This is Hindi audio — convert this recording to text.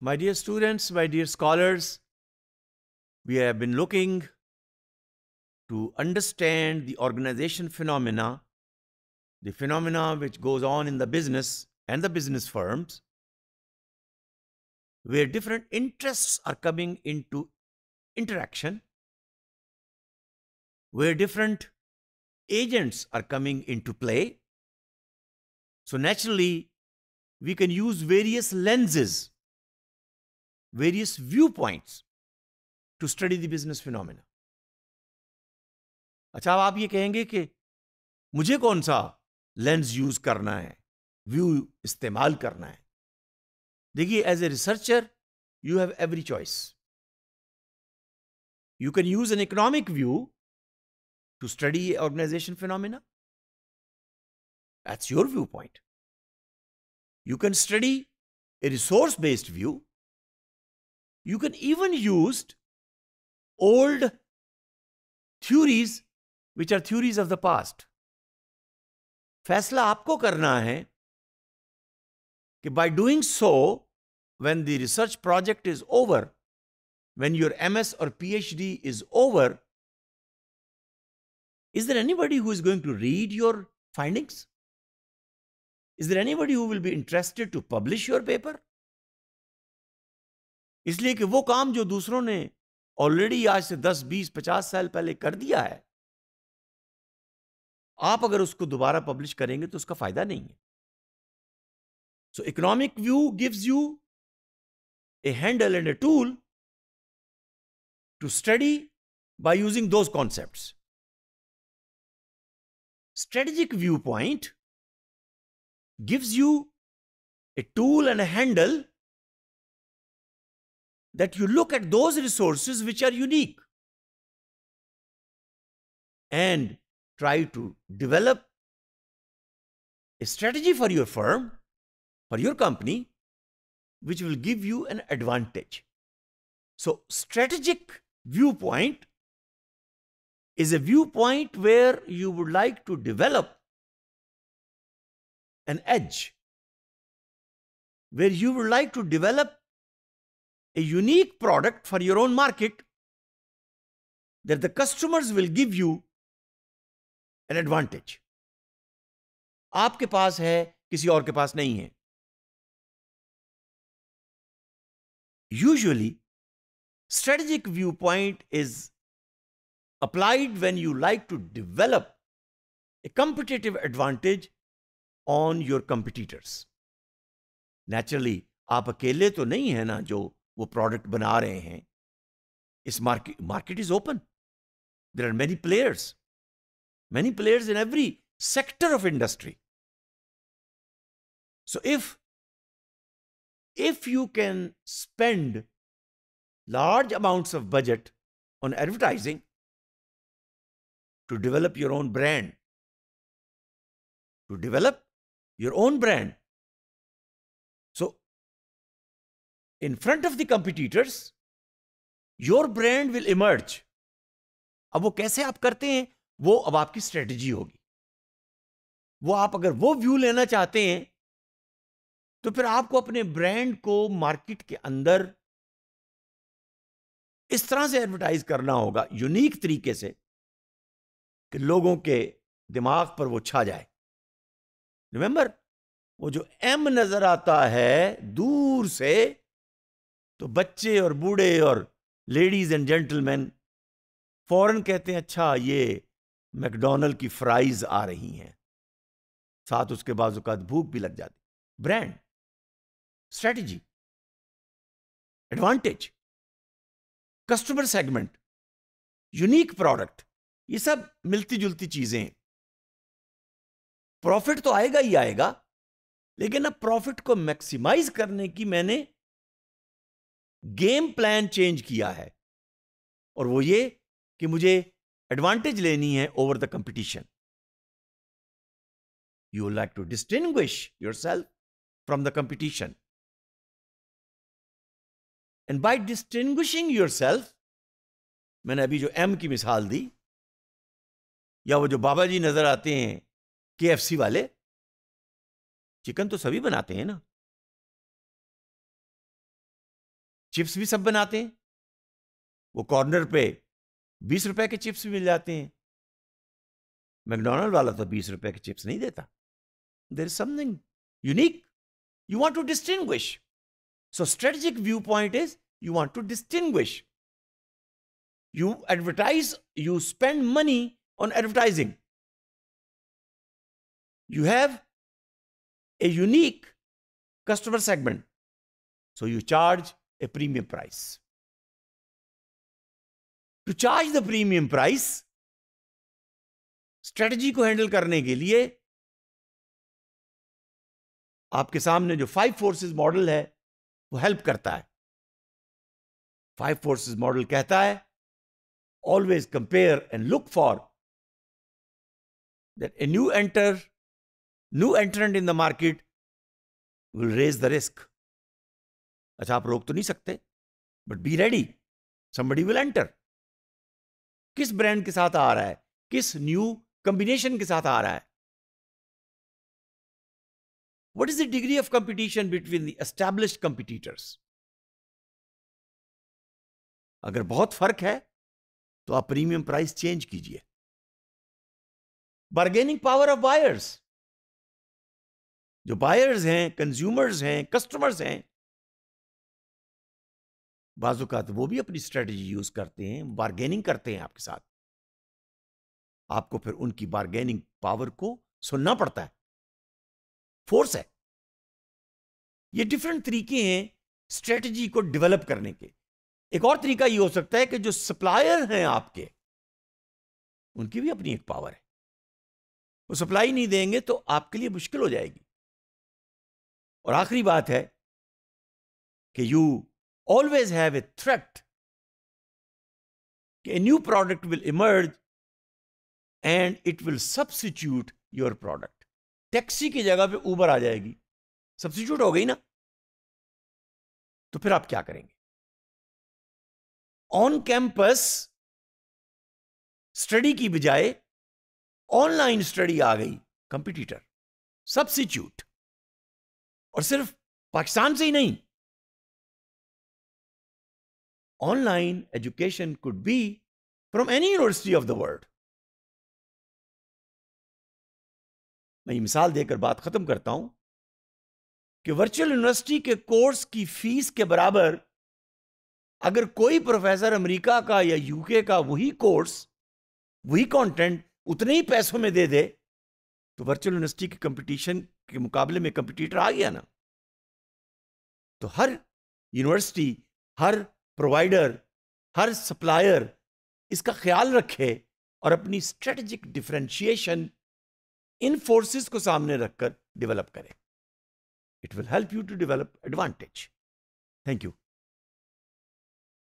My dear students, my dear scholars, we have been looking to understand the organization phenomena, the phenomena which goes on in the business and the business firms, where different interests are coming into interaction, where different agents are coming into play. So naturally, we can use various lenses various viewpoints to study the business phenomena. अच्छा अब आप ये कहेंगे कि मुझे कौन सा लेंस यूज करना है व्यू इस्तेमाल करना है देखिए as a researcher you have every choice you can use an economic view to study organisation phenomena it's your view point you can study a resource based view You can even use old theories which are theories of the past. फैसला आपको करना है कि by doing so, when the research project is over, when your MS or PhD is over, is there anybody who is going to read your findings? Is there anybody who will be interested to publish your paper? इसलिए कि वो काम जो दूसरों ने ऑलरेडी आज से 10, 20, 50 साल पहले कर दिया है आप अगर उसको दोबारा पब्लिश करेंगे तो उसका फायदा नहीं है so economic view gives you a handle and a tool to study by using those concept strategic view point gives you a tool and a handle that you look at those resources which are unique and try to develop a strategy for your firm, for your company, which will give you an advantage. So, strategic viewpoint is a viewpoint where you would like to develop an edge, where you would like to develop a unique product for your own market that the customers will give you an advantage आपके पास है किसी और के पास नहीं है usually strategic viewpoint is applied when you like to develop a competitive advantage on your competitors naturally आप अकेले तो नहीं है ना जो वो प्रोडक्ट बना रहे हैं इस market market is open there are many players many players in every sector of industry so if if you can spend large amounts of budget on advertising to develop your own brand to develop your own brand in front of the competitors, your brand will emerge. अब वो कैसे आप करते हैं वो अब आपकी स्ट्रेटजी होगी वो आप अगर वो व्यू लेना चाहते हैं तो फिर आपको अपने ब्रांड को मार्केट के अंदर इस तरह से एडवर्टाइज करना होगा यूनिक तरीके से कि लोगों के दिमाग पर वो छा जाए रिमेंबर वो जो एम नजर आता है दूर से तो बच्चे और बूढ़े और लेडीज एंड जेंटलमैन फौरन कहते हैं अच्छा ये मैकडोनल्ड की फ्राइज आ रही हैं साथ उसके बाजुकात भूख भी लग जाती brand strategy advantage customer segment unique product ये सब मिलती जुलती चीजें हैं प्रॉफिट तो आएगा ही आएगा लेकिन अब प्रॉफिट को मैक्सिमाइज करने की मैंने गेम प्लान चेंज किया है और वो ये कि मुझे एडवांटेज लेनी है over the competition you like to distinguish yourself from the competition and by distinguishing yourself मैंने अभी जो एम की मिसाल दी या वो जो बाबा जी नजर आते हैं के एफ सी वाले चिकन तो सभी बनाते हैं ना चिप्स भी सब बनाते हैं वो कॉर्नर पे बीस रुपए के चिप्स भी मिल जाते हैं मैकडोनल्ड वाला तो बीस रुपए के चिप्स नहीं देता there is something unique you want to distinguish so strategic view point is you want to distinguish you advertise you spend money on advertising you have a unique customer segment so you charge a premium price. To charge the premium price, strategy को handle करने के लिए आपके सामने जो five forces model है वो help करता है five forces model कहता है always compare and look for that a new enter new entrant in the market will raise the risk अच्छा आप रोक तो नहीं सकते but be ready somebody will enter किस ब्रांड के साथ आ रहा है किस न्यू कंबिनेशन के साथ आ रहा है what is the degree of competition between the establish competitors अगर बहुत फर्क है तो आप प्रीमियम प्राइस चेंज कीजिए बार्गेनिंग पावर ऑफ बायर्स जो बायर्स हैं कंज्यूमर्स हैं कस्टमर्स हैं बाजूकात तो वो भी अपनी स्ट्रेटजी यूज करते हैं बारगेनिंग करते हैं आपके साथ आपको फिर उनकी बारगेनिंग पावर को सुनना पड़ता है फोर्स है ये डिफरेंट तरीके हैं स्ट्रेटजी को डेवलप करने के एक और तरीका ये हो सकता है कि जो सप्लायर हैं आपके उनकी भी अपनी एक पावर है वो सप्लाई नहीं देंगे तो आपके लिए मुश्किल हो जाएगी और आखिरी बात है कि you always have a threat. A new product will emerge and it will substitute your product. Taxi की जगह पे ऊबर आ जाएगी सब्सिट्यूट हो गई ना तो फिर आप क्या करेंगे ऑन कैंपस स्टडी की बजाय ऑनलाइन स्टडी आ गई कंपिटिटर सब्सिट्यूट और सिर्फ पाकिस्तान से ही नहीं online education could be from any university of the world मैं ये मिसाल देकर बात खत्म करता हूं कि वर्चुअल यूनिवर्सिटी के कोर्स की फीस के बराबर अगर कोई प्रोफेसर अमेरिका का या यूके का वही कोर्स वही कंटेंट उतने ही पैसों में दे दे तो वर्चुअल यूनिवर्सिटी के कंपटीशन के मुकाबले में कंपटीटर आ गया ना तो हर यूनिवर्सिटी हर प्रोवाइडर हर सप्लायर इसका ख्याल रखे और अपनी स्ट्रेटजिक डिफ्रेंशिएशन इन फोर्सेस को सामने रखकर डेवलप करें it will help you to develop advantage thank you